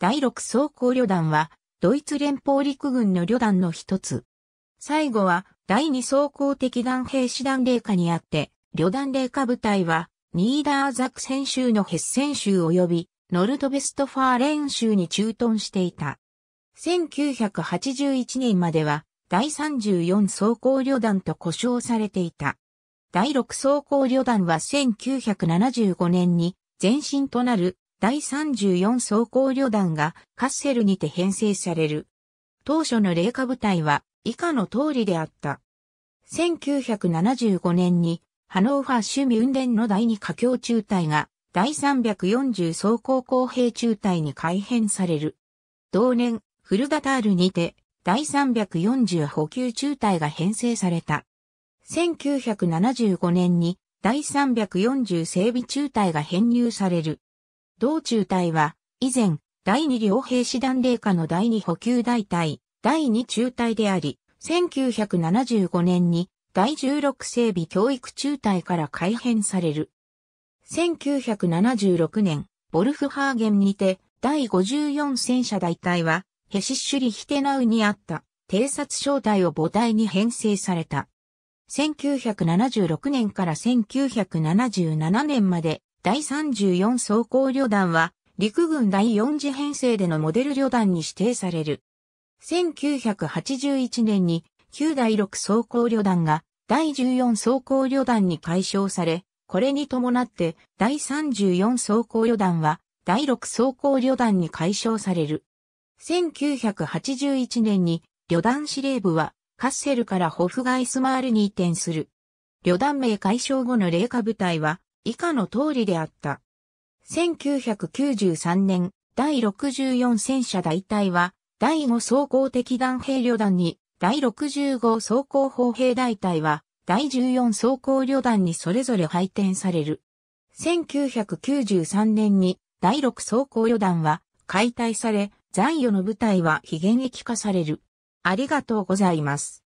第6装甲旅団は、ドイツ連邦陸軍の旅団の一つ。最後は、第2装甲敵団兵士団霊下にあって、旅団霊下部隊は、ニーダーザクセン州のヘッセン州及び、ノルドベストファーレン州に駐屯していた。1981年までは、第34装甲旅団と呼称されていた。第6装甲旅団は1975年に前身となる第34装甲旅団がカッセルにて編成される。当初の霊下部隊は以下の通りであった。1975年にハノーファーシュミュンデンの第2華僑中隊が第340装甲工兵中隊に改編される。同年、フルダタールにて第340補給中隊が編成された。1975年に第340整備中隊が編入される。同中隊は、以前、第二両兵師団霊下の第二補給大隊、第二中隊であり、1975年に第16整備教育中隊から改編される。1976年、ボルフハーゲンにて、第54戦車大隊は、ヘシッシュリヒテナウにあった、偵察小隊を母隊に編成された。1976年から1977年まで、第34装甲旅団は、陸軍第4次編成でのモデル旅団に指定される。1981年に、旧第6装甲旅団が、第14装甲旅団に解消され、これに伴って、第34装甲旅団は、第6装甲旅団に解消される。1981年に、旅団司令部は、カッセルからホフガイスマールに移転する。旅団名解消後の霊下部隊は、以下の通りであった。1993年、第64戦車大隊は、第5装甲敵弾兵旅団に、第65装甲砲兵大隊は、第14装甲旅団にそれぞれ配転される。1993年に、第6装甲旅団は、解体され、残余の部隊は非現役化される。ありがとうございます。